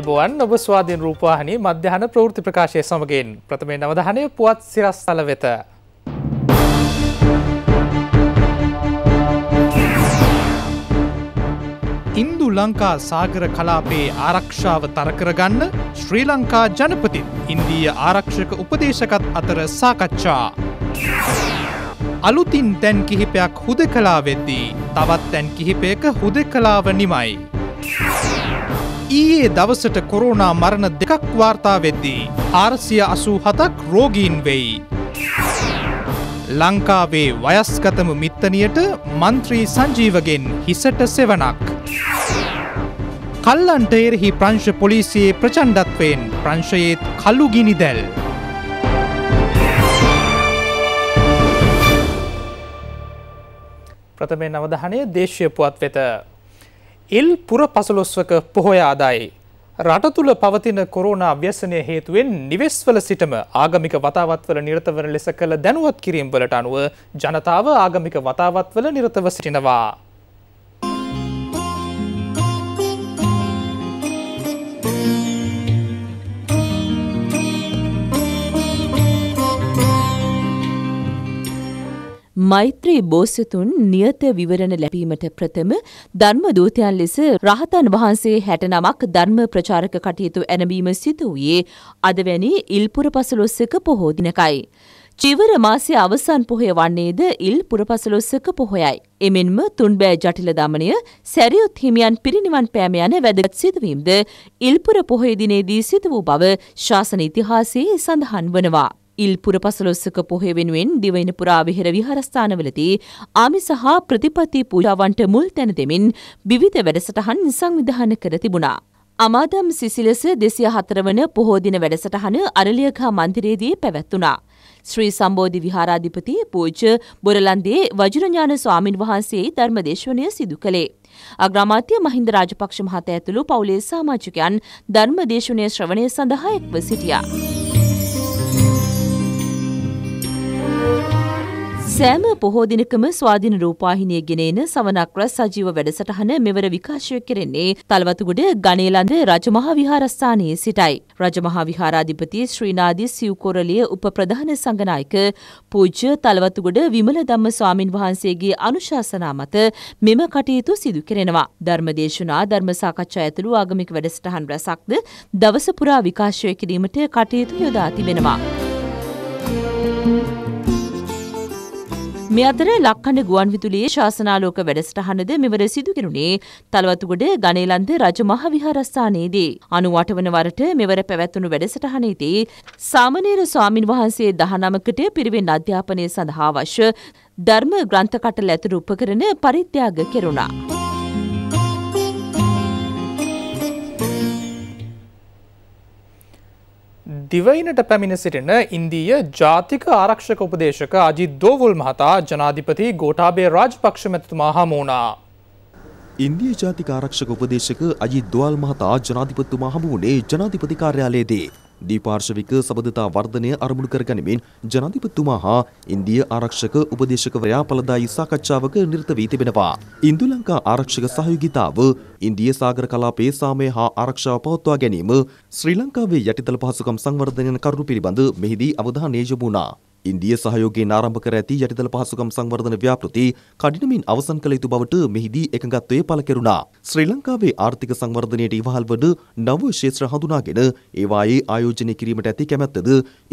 අයිබෝවන් ඔබ ස්වාධීන් රූපවාහනි මධ්‍යහන ප්‍රෘති ප්‍රකාශය සමගින් ප්‍රථමේ නවදහනය පුවත් සිරස් සල වෙත. ඉන්දු ලංකා සාගර කලාපේ ආරක්ෂාව තරකරගන්න ශ්‍රී ලංකා ජනපතින් ඉන්දීය ආරක්ෂක උපදේශකත් අතර සාකච්ඡා. අලුතින් තැන් කිහිපයක් හුද කලා වෙද්දී තවත් තැන් කිහිපයක හුද කලාව නිමයි. ඊයේ දවසට කොරෝනා මරණ දෙකක් වාර්තා වෙද්දී. ආරසිය අසූ හතක් රෝගීන් වෙයි. ලංකාවේ වයස්කතම මිත්තනියට මන්ත්‍රී සංජීවගෙන් හිසට සෙවනක්. කල්ලන්ට එරෙහි ප්‍රංශ පොලිසියේ ප්‍රචණ්ඩත්වයෙන් ප්‍රංශයේත් කලු ගිනි දැල්. ප්‍රථමයෙන් අවධහනය දේශය පුවත් වෙත එල් පුර පසළොස්වක පොහොය ආදායේ. රට තුළ පවතින කොරෝනා අව්‍යසනය හේතුවෙන් නිවෙස්වල සිටම ආගමික වතාවත්වල නිරතවන ලෙස කළ දැනුවත් කිරීම් වලට අනුව ජනතාව ආගමික වතාවත්වල නිරතව සිටිනවා. මෛත්‍රී බෝසතුන් නියත විවරණ ලැබීමට ප්‍රථම ධර්ම දූතයන් ලෙස රහතන් වහන්සේ හැට නමක් ධර්ම ප්‍රචාරක කටයුතු ඇනබීම සිදු වූයේ අදවැනි ඉල්පුර පසළොස්සක පොහෝ දිනකයි. චිවර මාසය අවසන් පොහය වන්නේද ඉල් පුරපසළොස්සක පොහොයයි. එමෙන්ම තුන්බෑ ජටිල දමනය සැරියොත් හිමියන් පිරිනිවන් පෑම යන වැදගත් සිදුවීම්ද ඉල්පුර පොහොය දිනේදී සිදු වූ බව ශාසන ඉතිහාසයේ සඳහන් වනවා. ඉල්පුර පසළොස්සක පොහේ වෙනුවෙන් දිවයින පුරා විහෙර විහාරස්ථානවලදී ආමි සහ ප්‍රතිපත්ති පූජාවන්ට මුල් තැන දෙමින් විවිධ වැඩසටහන් සංවිධාන කර තිබුණා. අමාදම් සිසිලස දෙසිය හතරවන පොහෝදින වැඩසටහන අරලියකා මන්දිරේදී පැවැත්වුණා. ශ්‍රී සම්බෝධි විහාරාධිපති පූජ බොරලන්දේ වජරඥාන ස්වාමින් වහන්සේ ධර්මදේශවනය සිදු කළේ. අග්‍රාමාත්‍ය මහින්ද රාජපක්ෂ මහත ඇතුළු පවුලේ සාමාජිකයන් ධර්මදේශනය ශ්‍රවණය සඳහා එක්ව සිටියා. සෑම පොහෝ දිනකම ස්වාධීන රූපවාහිනිය ගෙනෙන සවනක් රස සජීව වැඩසටහන මෙවර විකාශය කෙරෙන්නේ තලවතුගොඩ ගණේලඳ රජමහා විහාරස්ථානයේ සිටයි. රජමහා විහාරාධිපති ශ්‍රීනාදී සිව්කොරළිය උප ප්‍රධාන සංගනායක පූජ්‍ය තලවතුගොඩ විමල ධම්ම ස්වාමින් වහන්සේගේ අනුශාසනා මත මෙම කටයුතු සිදු කෙරෙනවා. ධර්මදේශනා ධර්ම සාකච්ඡා ඇතුළු ආගමික වැඩසටහන් රැසක්ද දවස පුරා විකාශය කිරීමට කටයුතු යොදා තිබෙනවා. මේ අතර ලක්කන ගුවන් විදුලියේ ශාසනාලෝක වැඩසටහනද මෙවර සිදුකරුණේ තලවතුගොඩ ගනේලන්ද රජමහ විහාරස්ථානයේදී. අනුවට වන වරට මෙවර පැවැත්වුණු වැඩසටහනේදී සාමනේර ස්වාමින් වහන්සේ දහනමකට පිරිවෙන් අධ්‍යාපනය සඳහා වශ්‍ය ධර්ම ග්‍රන්ථකටල ඇතුළු උපකරණ පරිත්‍යාග කෙරුණා. දිවයිනට පැමිණ සිටින ඉන්දීය ජාතික ආරක්ෂක උපදේශක අජි දෝවුල් මහතා ජනාධිපති ගෝටාබේ රාජපක්ෂ මැතිතුමා හමුණා. ඉන්දිය ජාතික ආරක්ෂක උපදේශක අජි දෝවල් මහතා ජනාධිපතිතුමා හමුුණේ ජනාධිපති කාර්යාලයේදී. දීපාර්ශවික සබඳතා වර්ධනය අරමුණු කරගනිමින් ජනාධිපතිතුමා හා ඉන්දිය ආරක්ෂක උපදේශකවරයා පළදායි සාකච්ඡාවක නිරත වී තිබෙනවා. ඉන්දු ලංකා ආරක්ෂක සහයෝගිතාව ඉන්දිය සාගර කලාපයේ සාමය හා ආරක්ෂාව පවත්වා ගැනීම ශ්‍රී ලංකාවේ යටිතල පහසුකම් සංවර්ධනය කරුණු පිළිබඳ මෙහිදී අවධානය යොමු වුණා. ඉන්දිය සහයෝගයෙන් ආරම්භ කර ඇති යටිතල පහසුකම් සංවර්ධන ව්‍යාපෘති කඩිනමින් අවසන් කළ යුතු බවට මෙහිදී එකඟත්වයේ පළ කෙරුණා. ශ්‍රී ලංකාවේ ආර්ථික සංවර්ධනයට ඉවහල් වන නව ක්ෂේත්‍ර හඳුනාගෙන ඒවායේ ආයෝජනය කිරීමට ඇති කැමැත්තද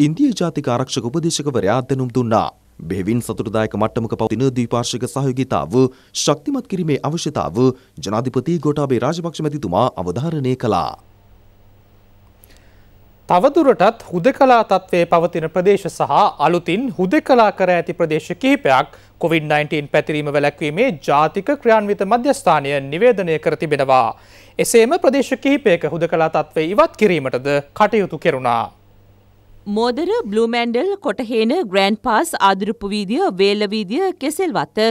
ඉන්දිය ජාතික ආරක්ෂක උපදේශකවරයා දැනුම් දුන්නා. බෙහෙවින් සතුටදායක මට්ටමක පවතින ද්විපාර්ශ්වික සහයෝගීතාව ශක්තිමත් කිරීමේ අවශ්‍යතාව ජනාධිපති ගෝඨාභය රාජපක්ෂ මැතිතුමා අවධාරණය කළා. තවදුරටත් හුදකලා තත්ත්වය පවතින ප්‍රදේශ සහ අලුතින් හුදකලා කර ඇති ප්‍රදේශ කිහිපයක් COVID-19 පැතිරීම වැලැක්වීමේ ජාතික ක්‍රියාන්විත මධ්‍යස්ථානය නිවේදනය කර තිබෙනවා. එසේම ප්‍රදේශ කිහිපයක හුදකලා තත්ත්වය ඉවත් කිරීමටද කටයුතු කෙරුණා. මෝදර බ්ලූමැන්ඩල් කොටහේන ග්‍රෑන්් පාස් ආදුරපුවීදිය වේලවීදිය කෙසෙල්වත්ත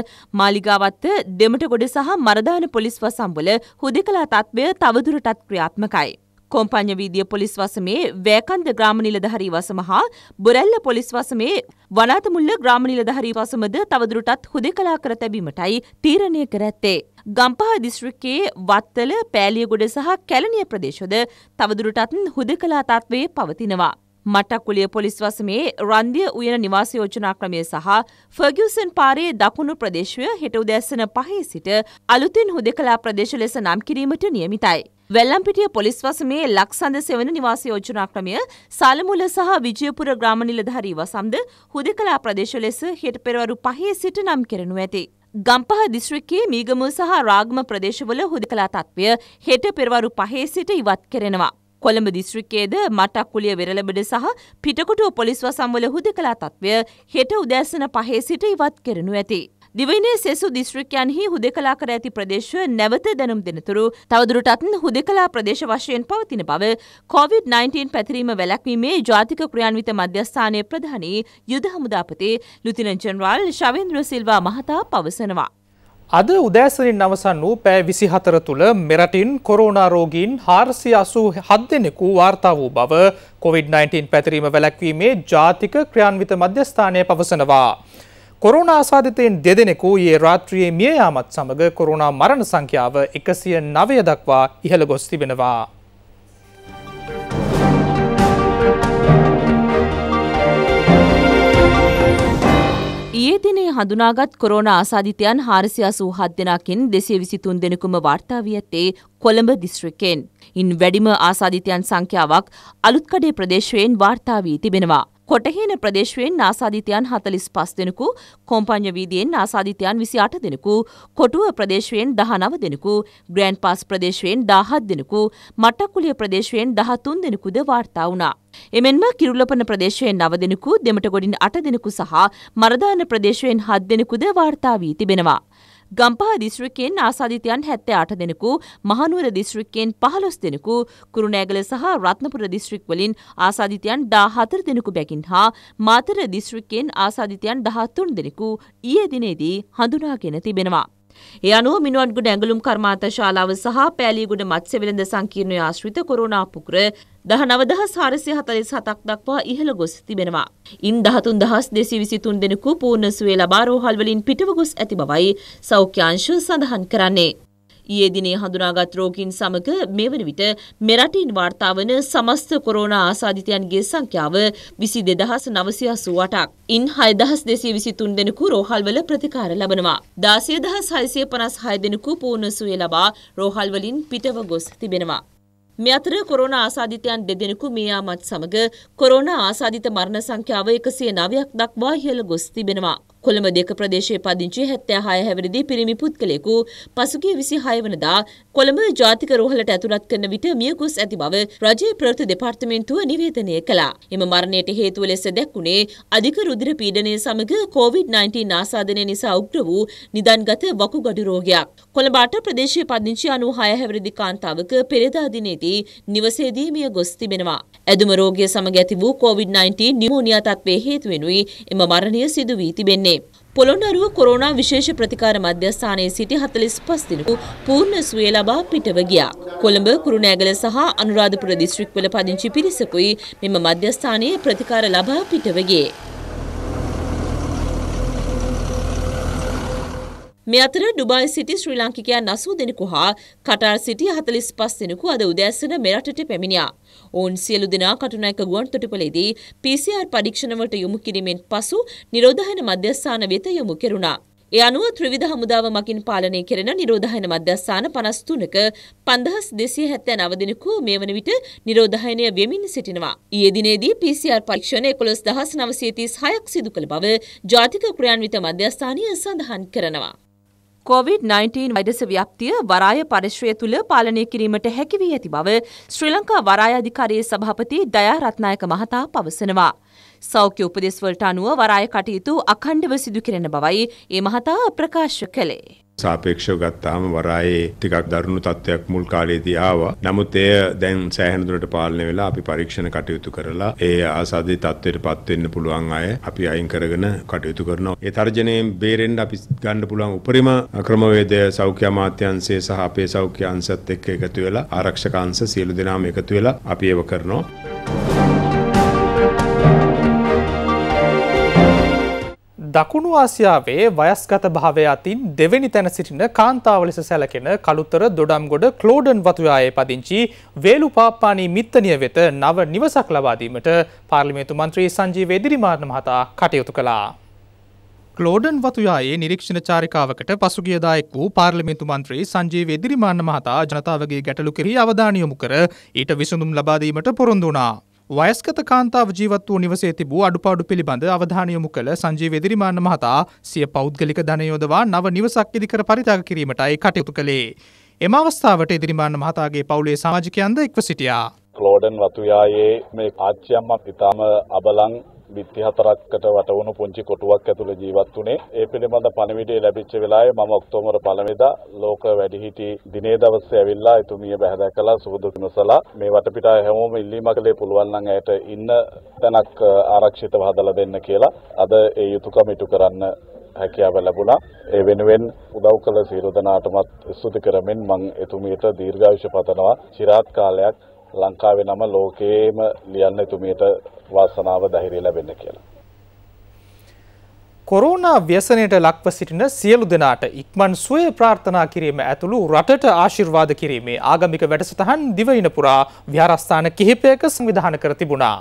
මාලිගාවත්ත දෙමට ගොඩ සහ මරධාන පොලිස්ව සම්බල හුදෙ කලා තත්ත්වය තවදුරටත් ක්‍රියාත්මකයි. කොම්පඤ්ඤ වීදිය පොලිස් වසමේ වැකන්ද ග්‍රාම නිලධාරී වසම හා බොරැල්ල පොලිස් වසමේ වනාතමුල්ල ග්‍රාම නිලධාරී වසමද තවදුරටත් හුදකලා කර තැබීමටයි තීරණය කර ඇත්තේ. ගම්පහ දිස්ත්‍රික්කයේ වත්තල පෑලියගොඩ සහ කැලණිය ප්‍රදේශවල තවදුරටත් හුදකලා තත්ත්වයේ පවතිනවා. මට්ටක්කුලිය පොලිස් වසමේ රන්දිය උයන නිවාස යෝජනා ක්‍රමය සහ ෆර්ගියුසන් පාරේ දකුණු ප්‍රදේශය හෙට උදැස්සන පහේ සිට අලුතින් හුදකලා ප්‍රදේශ ලෙස නම් කිරීමට නියමිතයි. වෙල්ලම්පිටිය පොලිස් වසමේ ලක්සඳ සෙවන නිවාස යෝජනා ක්‍රමය සලමුල සහ විජයපුර ග්‍රාම නිලධාරීව සම්ද හුදකලා ප්‍රදේශ ලෙස හෙට පෙරවරු පහේ සිට නම් කෙරෙනු ඇති. ගම්පහ දිස්ත්‍රික්කයේ මීගමුව සහ රාගම ප්‍රදේශවල හුදකලා තත්ත්වය හෙට පෙරවරු පහේ සිට ඉවත් කෙරෙනවා. කොළඹ දිස්ත්‍රික්කයේද මටක්කුලිය වෙරළබඩ සහ පිටකොටුව පොලිස් වසම්වල හුදකලා තත්ත්වය හෙට උදෑසන පහේ සිට ඉවත් කෙරෙනු ඇති. දිවයිනේ සෙසු දිස්ත්‍රික්කයන්හි හුදෙකලා කර ඇති ප්‍රදේශව නැවත දැනුම් දෙනතුරු තවදුරටත් හුදෙකලා ප්‍රදේශ වශයෙන් පවතින බව COොVID-19 පැතිරීම වැලැක්වීමේ ජාතික ක්‍රියන්විත මධ්‍යස්ථානය ප්‍රධානී යුද හමුදාපතේ ලුතින ජනරල් ශවින්ද්‍ර සිල්වා මහතා පවසනවා. අද උදෑසනින් අවසන් වූ පෑ විසි හතර තුළ මෙරටින් කොරෝනාරෝගීන් හාර්සි අසූ හත් දෙනෙකු වාර්තා වූ බව COොVID-19 පැතිරීම වැලැක්වීමේ ජාතික ක්‍රියන්විත මධ්‍යස්ථානය පවසනවා. කොරුණ ආසාධිතයෙන් දෙදෙනෙකු ඒ රාත්‍රියයේ මිය යාමත් සමඟ කොරුණා මරණ සංඛ්‍යාව එකසිය නවය දක්වා ඉහළ ගොස් තිබෙනවා. ඒ දිනේ හඳුනාගත් කොරෝණ ආසාධිතයන් හාරසිය අසූ හත් දෙනාකින් දෙසේ විසිතුන් දෙනෙකුම වාර්තාාවී ඇත්තේ කොළඹ දිස්ත්‍රිකෙන්. ඉන් වැඩිම ආසාධිතයන් සංඛ්‍යාවක් අලුත්කඩේ ප්‍රදේශයෙන් වාර්තාාවී තිබෙනවා. කොටහේන ප්‍රදේශයෙන් නාසාධිතයන් හතලිස් පස් දෙනෙකු කොම්පං්ඥ වීදියෙන් නාසාධිතයන් විසි අට දෙනෙකු කොටුව ප්‍රදේශයෙන් දහනව දෙනෙකු ග්‍රෑන්් පස් ප්‍රදේශයෙන් දාහත් දෙනෙකු මට්ටක්කුලිය ප්‍රදේශයෙන් දහතුන් දෙනෙකුද වාර්තා වුණා. එමෙන්ම කිරුලපන ප්‍රදේශයෙන් නව දෙනෙකු දෙමට ගොඩින් අට දෙනෙකු සහ මරදාන ප්‍රදේශයෙන් හත් දෙනෙකුද වාර්තා වී තිබෙනවා. ගම්පහ දිස්ත්‍රික්කයෙන් ආසාධිතයන් 78 දෙනෙකු, මහනුවර දිස්ත්‍රික්කයෙන් 15 දෙනෙකු, කුරුණෑගල සහ රත්නපුර දිස්ත්‍රික් වලින් ආසාධිතයන් 14 දෙනෙකු බැගින් හා මාතර දිස්ත්‍රික්කයෙන් ආසාධිතයන් 13 දෙනෙකු ඊයේ දිනේදී හඳුනාගෙන තිබෙනවා. ඒ අනුව මිනුවන්ගුඩ ඇඟලුම් කර්මාන්ත ශාලාව සහ පෑලියගුඩ මත්ස්‍ය වෙළඳ සංකීර්ණය ආශ්‍රිත කොරෝනා පුකුර 19447ක් දක්වා ඉහළ ගොස් තිබෙනවා. ඉන් 13223 දෙනෙකු පූර්ණ සුවය ලබා රෝහල් වලින් පිටව ගොස් ඇති බවයි සෞඛ්‍ය අංශ සඳහන් කරන්නේ. ඊයේ දිනේ හඳුනාගත් රෝගීන් සමග මෙවන විට මෙරටින් වාර්තා වන සමස්ත කොරෝනා ආසාදිතයන්ගේ සංඛ්‍යාව 22988ක්. ඉන් 6223 දෙනෙකු රෝහල්වල ප්‍රතිකාර ලබනවා. 16656 දෙනෙකු පූර්ණ සුවය ලබා රෝහල්වලින් පිටව ගොස් තිබෙනවා. මේ අතර කොරෝනා ආසාධිතයන් දෙදෙනෙකු මේ යාමත් සමග කොරෝනා ආසාධිත මරණ සංඛ්‍යාව 109ක් දක්වා ඉහළ ගොස් තිබෙනවා. කොළඹ දෙක ප්‍රදේශයේ පදිංචි 76 හැවිරිදි පිරිමි පුද්ගලයෙකු පසුගිය 26 වනදා කොළඹ ජාතික රෝහලට ඇතුළත් කරන විට මියගොස් ඇති බව රජයේ ප්‍රවෘත්ති දෙපාර්තමේන්තුව නිවේදනය කළා. එම මරණයට හේතුව ලෙස දැක්ුණේ අධික රුධිර පීඩනය සමග COVID-19 ආසාදනය නිසා උග්‍ර වූ නිදන්ගත වකුගඩු රෝගයක්. කොළඹ අට ප්‍රදේශයේ පදිංචි 96 හැවිරිදි කාන්තාවක පෙරේදා දිනේදී නිවසේදී මිය ගොස් තිබෙනවා. ඇදුම රෝගය සමග ඇති වූ COVID-19 නිමෝනියා තත්ත්වයේ හේතුවෙනුයි එම මරණය සිදු වී තිබෙන්නේ. තිබෙන්නේ. පොළොන්නරුව කොරෝනා විශේෂ ප්‍රතිකාර මධ්‍යස්ථානයේ සිටි 45 දිනක පූර්ණ සුවය ලබා පිටව ගියා. කොළඹ, කුරුණෑගල සහ අනුරාධපුර දිස්ත්‍රික්වල පදිංචි පිරිසකුයි මෙම මධ්‍යස්ථානයේ ප්‍රතිකාර ලබා පිටව ගියේ. මේ අතර ඩුබයි සිටි ශ්‍රී ලාංකිකයන් 80 දෙනෙකු හා කටාර් සිටි 45 දෙනෙකු අද උදෑසන මෙරටට පැමිණියා. ඔවුන් සියලු දෙනා කටුනායක ගුවන්තොටුපළේදී PCR පරීක්ෂණ වලට යොමු කිරීමෙන් පසු නිරෝධායන මධ්‍යස්ථාන වෙත යොමු කෙරුණා. ඒ අනුව ත්‍රිවිධ හමුදාව මකින් පාලනය කෙරෙන නිරෝධායන මධ්‍යස්ථාන 53ක 5279 දිනකු මේ වන විට නිරෝධායනය වෙමින් සිටිනවා. ඊයේ දිනේදී PCR පරීක්ෂණ 11936ක් සිදු කළ බව ජාතික ක්‍රියාන්විත මධ්‍යස්ථානය සඳහන් කරනවා. COVID-19 වෛරස ව්‍යාප්තිය වරාය පරිශ්‍රය තුළ පාලනය කිරීමට හැකි වී ඇති බව ශ්‍රී ලංකා වරාය අධිකාරියේ සභාපති දයා රත්නායක මහතා පවසනවා. සෞඛ්‍ය උපදෙස්වලට අනුව වරාය කටයුතු අඛණ්ඩව සිදු කෙරෙන බවයි ඒ මහතා ප්‍රකාශ කළේ. සාපේක්ෂව ගත්තාම වරායේ ටිකක් දරුණු තත්ත්වයක් මුල් කාලයේදී ආවා. නමුත් එය දැන් සෑහෙන දුරට පාලනය වෙලා අපි පරීක්ෂණ කටයුතු කරලා ඒ ආසාදිත තත්ත්වයටපත් වෙන්න පුළුවන් අය අපි අයින් කරගෙන කටයුතු කරනවා. ඒ තර්ජනයෙන් බේරෙන්න අපි ගන්න පුළුවන් උපරිම ක්‍රමවේදය සෞඛ්‍ය අමාත්‍යාංශය සහ අපේ සෞඛ්‍ය අංශත් එක්ක එකතු වෙලා ආරක්ෂක අංශ සියලු දෙනාම එකතු වෙලා අපි ඒව කරනවා. දකුණු ආසියාවේ වයස්ගත භාවය අතින් දෙවැනි තැන සිටින කාන්තාව ලෙස සැලකෙන කළුතර දොඩම්ගොඩ ක්ලෝඩන් වතුයායේ පදිංචි වේලු පාප්පානී මිත්තනිය වෙත නව නිවසක් ලබාදීමට පාර්ලිමේතු මන්ත්‍රී සංජී වෙදිරිමාර්ණ මහතා කටයුතු කළා. ලෝඩන් වතුයායේ නිරීක්ෂණ චාරිකාවකට පසුගියදායෙක් වූ පාර්ලිමිතු මන්ත්‍රී සංජී වෙදිරිමාන්න මහතා ජනතාවගේ ගැටලු කෙරී අවධානයොමු කර ඊට විසඳුම් ලබාදීමට පොරොන්දුනා. වයස්කත කාන්තාව ජීවත් වූ නිවසේ තිබූ අඩුපාඩු පිළිබඳ අවධානය යොමු කළ සංජීව එදිරිමාන්න මහතා සිය පෞද්ගලික ධනයෝදවා නව නිවසක් ඉදිකර පරිත්‍යාග කිරීමටයි කටයුතු කළේ. එම අවස්ථාවට එදිරිමාන්න මහතාගේ පවුලේ සමාජිකයන්ද එක්ව සිටියා. ක්ලෝඩන් වතුයායේ මේ පාච්චියම්මක් ඉතාම අබලං බිත්ති හතරක්කට වටවුණු පුංචි කොටුවක් ඇතුළ ජීවත් වුණේ. ඒ පිළිබඳ පණිවිඩය ලැබිච්ච වෙලාවේ මම ඔක්තෝබර් 1 වෙනිදා ලෝක වැඩිහිටි දිනේ දවසේ ඇවිල්ලා එතුමිය බැහැදකලා සුබදුක් නොසලා මේ වටපිටාව හැමෝම ඉල්ලීමකලේ පුළුවන් නම් ඇයට ඉන්න තැනක් ආරක්ෂිතව හදලා දෙන්න කියලා අද ඒ යුතුයකම ඉටු කරන්න හැකියාව ලැබුණා. ඒ වෙනුවෙන් උදව් කළ සියලු දෙනාටමත් ස්තුති කරමින් මම එතුමියට දීර්ඝායුෂ පතනවා. চিරාත් කාලයක් ලංකාවේ නම ලෝකයේම ලියන්න එතුමියට වාසනාව ධෛර්යය ලැබෙන්න කියලා. කොරෝනා ව්‍යසනයට ලක්ව සිටින සියලු දෙනාට ඉක්මන් සුවය ප්‍රාර්ථනා කිරීම ඇතුළු රටට ආශිර්වාද කිරීමේ ආගමික වැඩසටහන් දිවයින පුරා විහාරස්ථාන කිහිපයක සංවිධාන කර තිබුණා.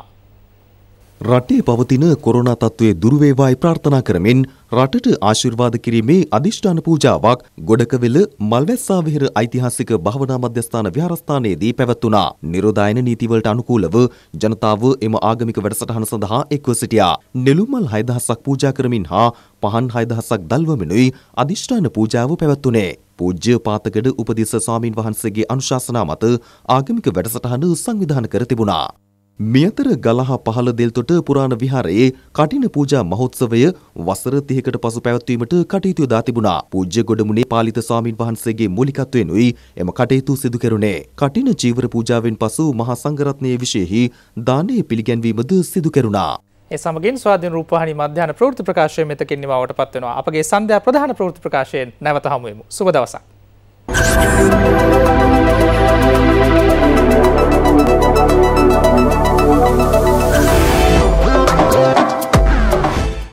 රටේ පවතින කොරෝනා තත්ත්වය දුරවේවායි ප්‍රාර්ථනා කරමින් රටට ආශිර්වාද කිරීමේ අදිෂ්ඨාන පූජාවක් ගොඩකවෙල මල්වැස්සා විහෙර ඓතිහාසික භවනා මධ්‍යස්ථාන විහාරස්ථානයේදී පැවැත්වුණා. නිරෝධායන නීතිවලට අනුකූලව ජනතාව එම ආගමික වැඩසටහන සඳහා එක්ව සිටියා. නෙළුම්මල් 6000ක් පූජා කරමින් හා පහන් 6000ක් දල්වමිනුයි අදිෂ්ඨාන පූජාව පැවැත්වුණේ. පූජ්‍ය පාතකඩ උපදිස්ස ස්වාමින් වහන්සේගේ අනුශාසනා මත ආගමික වැඩසටහන සංවිධානය කර තිබුණා. මියතර ගලහ පහළ දෙල්තොට පුරාණ විහාරයේ කටින පූජා මහෝත්සවය වසර 30කට පසු පැවැත්වීමට කටයුතු යොදා තිබුණා. පූජ්‍ය ගොඩමුණේ පාලිත ස්වාමින් වහන්සේගේ මූලිකත්වයෙන්ුයි එම කටයුතු සිදු කෙරුණේ. කටින චීවර පූජාවෙන් පසු මහා සංඝරත්නයේ විශේෂෙහි දානයේ පිළිගැන්වීමද සිදු කෙරුණා. ඒ සමගින් ස්වාධීන රූපවාහිනී මධ්‍යහන ප්‍රවෘත්ති ප්‍රකාශය මෙතකින් නිමවට පත් වෙනවා. අපගේ සන්ධ්‍යා ප්‍රධාන ප්‍රවෘත්ති ප්‍රකාශයෙන් නැවත හමු වෙමු. සුබ දවසක්.